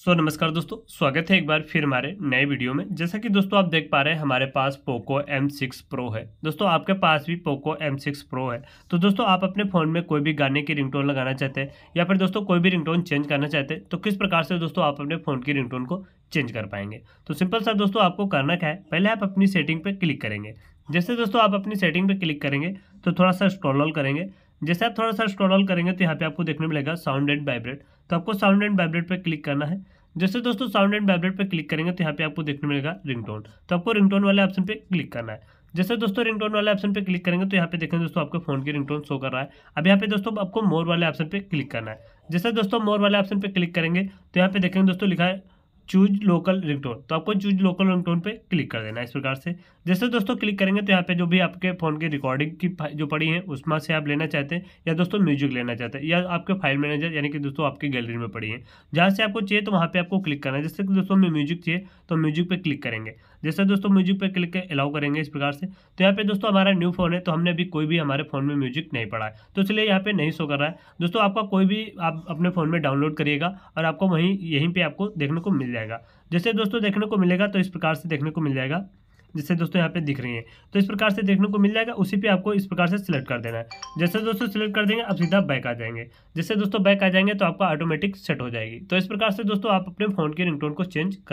सो नमस्कार दोस्तों स्वागत है एक बार फिर हमारे नए वीडियो में जैसा कि दोस्तों आप देख पा रहे हैं हमारे पास पोको M6 Pro है दोस्तों आपके पास भी पोको M6 Pro है तो दोस्तों आप अपने फ़ोन में कोई भी गाने की रिंगटोन लगाना चाहते हैं या फिर दोस्तों कोई भी रिंगटोन चेंज करना चाहते हैं तो किस प्रकार से दोस्तों आप अपने फ़ोन की रिंगटोन को चेंज कर पाएंगे तो सिंपल सा दोस्तों आपको करना क्या है पहले आप अपनी सेटिंग पर क्लिक करेंगे जैसे दोस्तों आप अपनी सेटिंग पर क्लिक करेंगे तो थोड़ा सा स्क्रॉल करेंगे जैसे आप थोड़ा सा स्क्रॉल करेंगे तो यहाँ पे आपको देखने मिलेगा साउंड एंड वाइब्रेट तो आपको साउंड एंड वाइब्रेट पर क्लिक करना है जैसे दोस्तों साउंड एंड वाइब्रेट पर क्लिक करेंगे तो यहाँ पे आपको देखने मिलेगा रिंगटोन तो आपको रिंगटोन वाले ऑप्शन पे क्लिक करना है जैसे दोस्तों रिंगटोन वाले ऑप्शन पे क्लिक करेंगे तो यहाँ पे देखें दोस्तों आपके फोन की रिंगटोन शो कर रहा है अब यहाँ पे दोस्तों आपको मोर वाले ऑप्शन पे क्लिक करना है जैसे दोस्तों मोर वाले ऑप्शन पे क्लिक करेंगे तो यहाँ पे देखेंगे दोस्तों लिखा है चूज लोकल रिंगटोन तो आपको चूज लोकल रिंगटोन पे क्लिक कर देना इस प्रकार से जैसे दोस्तों क्लिक करेंगे तो यहाँ पे जो भी आपके फ़ोन की रिकॉर्डिंग की जो पड़ी है उसमें से आप लेना चाहते हैं या दोस्तों म्यूजिक लेना चाहते हैं या आपके फाइल मैनेजर यानी कि दोस्तों आपकी गैलरी में पड़ी है जहाँ से आपको चाहिए तो वहाँ पर आपको क्लिक करना है जैसे कि दोस्तों हमें म्यूजिक चाहिए तो म्यूजिक पर क्लिक करेंगे जैसे दोस्तों म्यूजिक पर क्लिक अलाउ करेंगे इस प्रकार से तो यहाँ पे दोस्तों हमारा न्यू फोन है तो हमने अभी कोई भी हमारे फ़ोन में म्यूजिक नहीं पड़ा है तो इसलिए यहाँ पे नहीं शो कर रहा है दोस्तों आपका कोई भी आप अपने फ़ोन में डाउनलोड करिएगा और आपको वहीं यहीं पर आपको देखने को मिल जाए जाएगा जैसे दोस्तों देखने को मिलेगा तो इस प्रकार से देखने को मिल जाएगा जैसे दोस्तों यहाँ पे दिख रही है तो इस प्रकार से देखने को मिल जाएगा उसी पे आपको इस प्रकार से सिलेक्ट कर देना है जैसे दोस्तों सिलेक्ट कर देंगे आप सीधा बैक आ जाएंगे जैसे दोस्तों बैक आ जाएंगे तो आपका ऑटोमेटिक सेट हो जाएगी तो इस प्रकार से दोस्तों आप अपने फ़ोन के रिंगटोन को चेंज कर